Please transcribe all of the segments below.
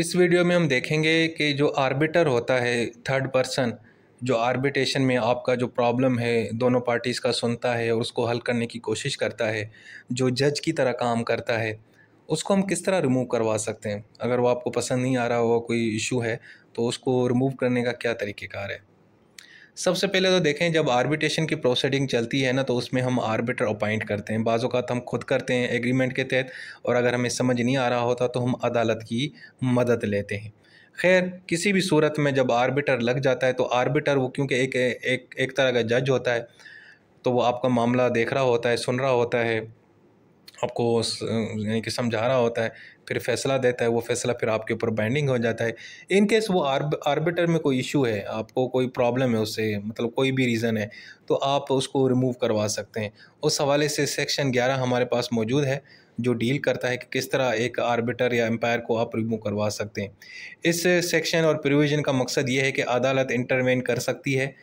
इस वीडियो में हम देखेंगे कि जो आर्बिटर होता है थर्ड पर्सन जो आर्बिटेशन में आपका जो प्रॉब्लम है दोनों पार्टीज़ का सुनता है और उसको हल करने की कोशिश करता है जो जज की तरह काम करता है उसको हम किस तरह रिमूव करवा सकते हैं अगर वो आपको पसंद नहीं आ रहा हो कोई इशू है तो उसको रिमूव करने का क्या तरीक़ेकार है सबसे पहले तो देखें जब आर्बिट्रेशन की प्रोसीडिंग चलती है ना तो उसमें हम आर्बिटर अपॉइंट करते हैं बाज़ात हम खुद करते हैं एग्रीमेंट के तहत और अगर हमें समझ नहीं आ रहा होता तो हम अदालत की मदद लेते हैं खैर किसी भी सूरत में जब आर्बिटर लग जाता है तो आर्बिटर वो क्योंकि एक एक एक तरह का जज होता है तो वो आपका मामला देख रहा होता है सुन रहा होता है आपको यानी कि समझा रहा होता है फिर फैसला देता है वो फैसला फिर आपके ऊपर बाइंडिंग हो जाता है इन केस वो आर्ब आर्बिटर में कोई इशू है आपको कोई प्रॉब्लम है उससे मतलब कोई भी रीज़न है तो आप उसको रिमूव करवा सकते हैं उस हवाले से सेक्शन ग्यारह हमारे पास मौजूद है जो डील करता है कि किस तरह एक आर्बिटर या एम्पायर को आप रिमूव करवा सकते हैं इस सेक्शन और प्रोविज़न का मकसद ये है कि अदालत इंटरवेन कर सकती है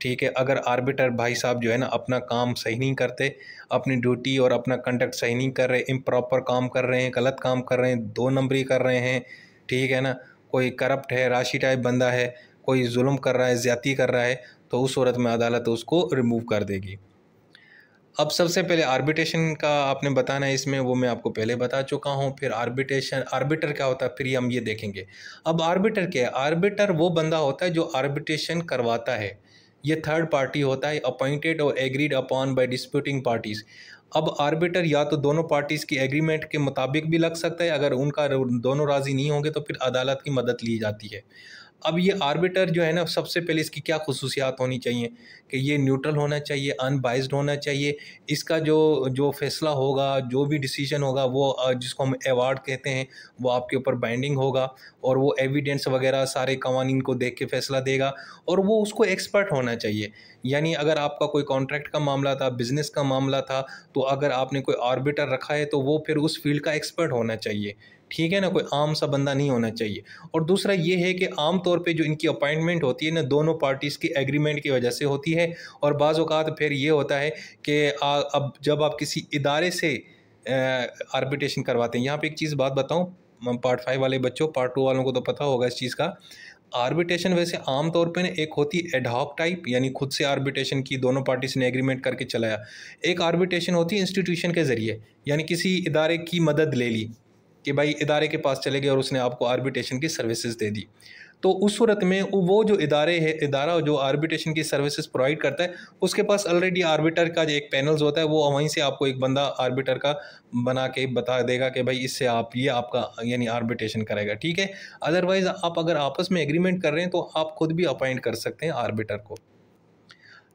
ठीक है अगर आर्बिटर भाई साहब जो है ना अपना काम सही नहीं करते अपनी ड्यूटी और अपना कंडक्ट सही नहीं कर रहे इम्प्रॉपर काम कर रहे हैं गलत काम कर रहे हैं दो नंबरी कर रहे हैं ठीक है ना कोई करप्ट है राशि टाइप बंदा है कोई जुल्म कर रहा है ज़्यादती कर रहा है तो उस सूरत में अदालत उसको रिमूव कर देगी अब सबसे पहले आर्बिटेशन का आपने बताना है इसमें वो मैं आपको पहले बता चुका हूँ फिर आर्बिटेशन आर्बिटर क्या होता है फिर हम ये देखेंगे अब आर्बिटर क्या है आर्बिटर वो बंदा होता है जो आर्बिटेशन करवाता है ये थर्ड पार्टी होता है अपॉइंटेड और agreed upon by disputing parties अब आर्बिटर या तो दोनों पार्टीज़ की एग्रीमेंट के मुताबिक भी लग सकता है अगर उनका दोनों राज़ी नहीं होंगे तो फिर अदालत की मदद ली जाती है अब ये आर्बिटर जो है ना सबसे पहले इसकी क्या खसूसियात होनी चाहिए कि ये न्यूट्रल होना चाहिए अनबाइज होना चाहिए इसका जो जो फैसला होगा जो भी डिसीजन होगा वो जिसको हम एवार्ड कहते हैं वो आपके ऊपर बाइंडिंग होगा और वो एविडेंस वगैरह सारे कवानीन को देख के फ़ैसला देगा और वो उसको एक्सपर्ट होना चाहिए यानी अगर आपका कोई कॉन्ट्रैक्ट का मामला था बिज़नेस का मामला था तो अगर आपने कोई आर्बिटर रखा है तो वो फिर उस फील्ड का एक्सपर्ट होना चाहिए ठीक है ना कोई आम सा बंदा नहीं होना चाहिए और दूसरा ये है कि आम तौर पे जो इनकी अपॉइंटमेंट होती है ना दोनों पार्टीज़ की एग्रीमेंट की वजह से होती है और बाज़ अवत फिर ये होता है कि अब जब आप किसी इदारे से आर्बिटेशन करवाते हैं यहाँ पे एक चीज़ बात बताऊँ पार्ट फाइव वाले बच्चों पार्ट टू वालों को तो पता होगा इस चीज़ का आर्बिटेशन वैसे आम तौर पर एक होती है एडहॉक टाइप यानी खुद से आर्बिटेशन की दोनों पार्टीज ने एग्रीमेंट करके चलाया एक आर्बिटेशन होती है इंस्टीट्यूशन के ज़रिए यानी किसी इदारे की मदद ले ली कि भाई इदारे के पास चले गए और उसने आपको आर्बिटेशन की सर्विसेज दे दी तो उस सूरत में वो जो इदारे है इदारा जो आर्बिटेशन की सर्विसेज प्रोवाइड करता है उसके पास ऑलरेडी आर्बिटर का जो एक पैनल्स होता है वो वहीं से आपको एक बंदा आर्बिटर का बना के बता देगा कि भाई इससे आप ये आपका यानी आर्बिटेशन करेगा ठीक है अदरवाइज़ आप अगर आपस में एग्रीमेंट कर रहे हैं तो आप खुद भी अपॉइंट कर सकते हैं आर्बिटर को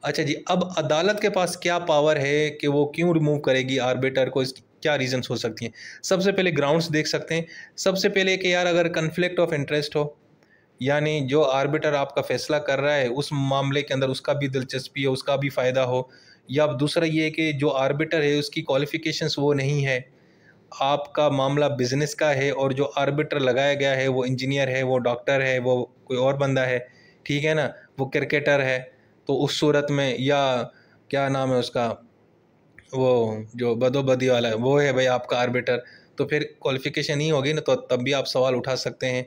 अच्छा जी अब अदालत के पास क्या पावर है कि वो क्यों रिमूव करेगी आर्बिटर को क्या रीज़न्स हो सकती हैं सबसे पहले ग्राउंड्स देख सकते हैं सबसे पहले कि यार अगर कन्फ्लिक्ट ऑफ इंटरेस्ट हो यानी जो आर्बिटर आपका फैसला कर रहा है उस मामले के अंदर उसका भी दिलचस्पी है उसका भी फ़ायदा हो या दूसरा ये कि जो आर्बिटर है उसकी क्वालिफ़िकेशंस वो नहीं है आपका मामला बिजनेस का है और जो आर्बिटर लगाया गया है वो इंजीनियर है वो डॉक्टर है वो कोई और बंदा है ठीक है ना वो क्रिकेटर है तो उस सूरत में या क्या नाम है उसका वो जो बदोबदी वाला है वो है भाई आपका आर्बिटर तो फिर क्वालिफिकेशन ही होगी ना तो तब भी आप सवाल उठा सकते हैं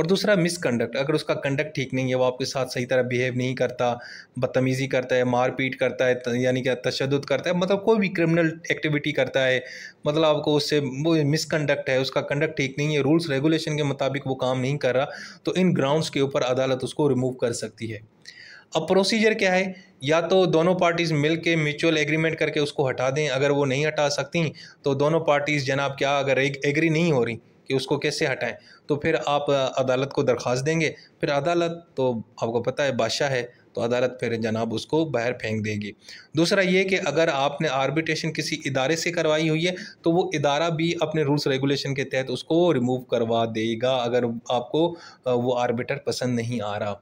और दूसरा मिसकंडक्ट अगर उसका कंडक्ट ठीक नहीं है वो आपके साथ सही तरह बिहेव नहीं करता बदतमीज़ी करता है मारपीट करता है यानी कि तशद करता है मतलब कोई भी क्रिमिनल एक्टिविटी करता है मतलब आपको उससे वो मिसकंडक्ट है उसका कंडक्ट ठीक नहीं है रूल्स रेगुलेशन के मुताबिक वो काम नहीं कर रहा तो इन ग्राउंड्स के ऊपर अदालत उसको रिमूव कर सकती है अब प्रोसीजर क्या है या तो दोनों पार्टीज़ मिल के म्यूचुअल एग्रीमेंट करके उसको हटा दें अगर वो नहीं हटा सकती तो दोनों पार्टीज़ जनाब क्या अगर एग्री नहीं हो रही कि उसको कैसे हटाएं तो फिर आप अदालत को दरख्वास्त देंगे फिर अदालत तो आपको पता है बादशाह है तो अदालत फिर जनाब उसको बाहर फेंक देगी दूसरा ये कि अगर आपने आर्बिट्रेशन किसी इदारे से करवाई हुई है तो वो इदारा भी अपने रूल्स रेगुलेशन के तहत उसको रिमूव करवा देगा अगर आपको वो आर्बिटर पसंद नहीं आ रहा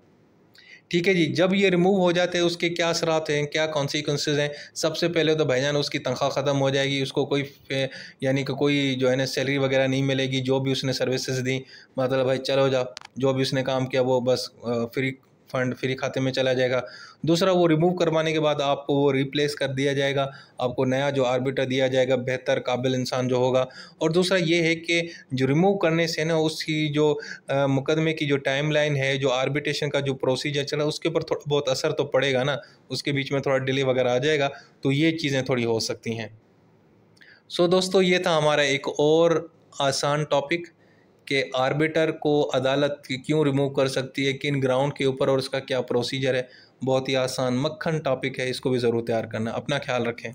ठीक है जी जब ये रिमूव हो जाते हैं उसके क्या असरात हैं क्या कॉन्सिक्वेंसेज हैं सबसे पहले तो भाईजान उसकी तनख्वाह ख़त्म हो जाएगी उसको कोई यानी कि कोई जो है ना सैलरी वगैरह नहीं मिलेगी जो भी उसने सर्विसेज दी मतलब भाई चलो जाओ जो भी उसने काम किया वो बस फ्री फंड फ्री खाते में चला जाएगा दूसरा वो रिमूव करवाने के बाद आपको वो रिप्लेस कर दिया जाएगा आपको नया जो आर्बिटर दिया जाएगा बेहतर काबिल इंसान जो होगा और दूसरा ये है कि जो रिमूव करने से ना उसकी जो आ, मुकदमे की जो टाइम लाइन है जो आर्बिटेशन का जो प्रोसीजर चला उसके ऊपर थोड़ा बहुत असर तो पड़ेगा ना उसके बीच में थोड़ा डिले वगैरह आ जाएगा तो ये चीज़ें थोड़ी हो सकती हैं सो दोस्तों ये था हमारा एक और आसान टॉपिक कि आर्बिटर को अदालत क्यों रिमूव कर सकती है किन ग्राउंड के ऊपर और इसका क्या प्रोसीजर है बहुत ही आसान मक्खन टॉपिक है इसको भी ज़रूर तैयार करना अपना ख्याल रखें